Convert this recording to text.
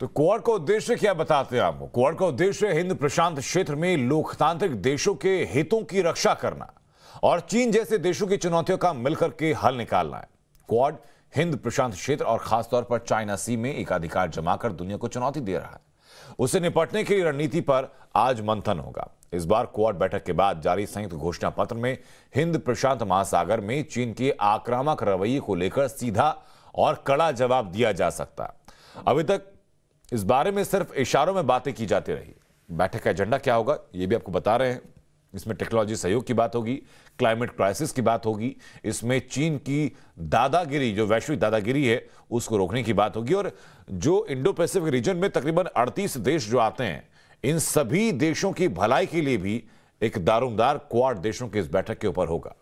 तो क्वाड का उद्देश्य क्या बताते हैं आपको क्वार का उद्देश्य हिंद प्रशांत क्षेत्र में लोकतांत्रिक देशों के हितों की रक्षा करना और चीन जैसे देशों की चुनौतियों का मिलकर के हल निकालना है क्वाड हिंद प्रशांत क्षेत्र और खासतौर पर चाइना सी में एकाधिकार कर दुनिया को चुनौती दे रहा है उसे निपटने की रणनीति पर आज मंथन होगा इस बार क्वाड बैठक के बाद जारी संयुक्त घोषणा पत्र में हिंद प्रशांत महासागर में चीन के आक्रामक रवैये को लेकर सीधा और कड़ा जवाब दिया जा सकता अभी तक इस बारे में सिर्फ इशारों में बातें की जाती रही बैठक का एजेंडा क्या होगा ये भी आपको बता रहे हैं इसमें टेक्नोलॉजी सहयोग की बात होगी क्लाइमेट क्राइसिस की बात होगी इसमें चीन की दादागिरी जो वैश्विक दादागिरी है उसको रोकने की बात होगी और जो इंडो पैसिफिक रीजन में तकरीबन 38 देश जो आते हैं इन सभी देशों की भलाई के लिए भी एक दारोमदार क्वाड देशों के इस बैठक के ऊपर होगा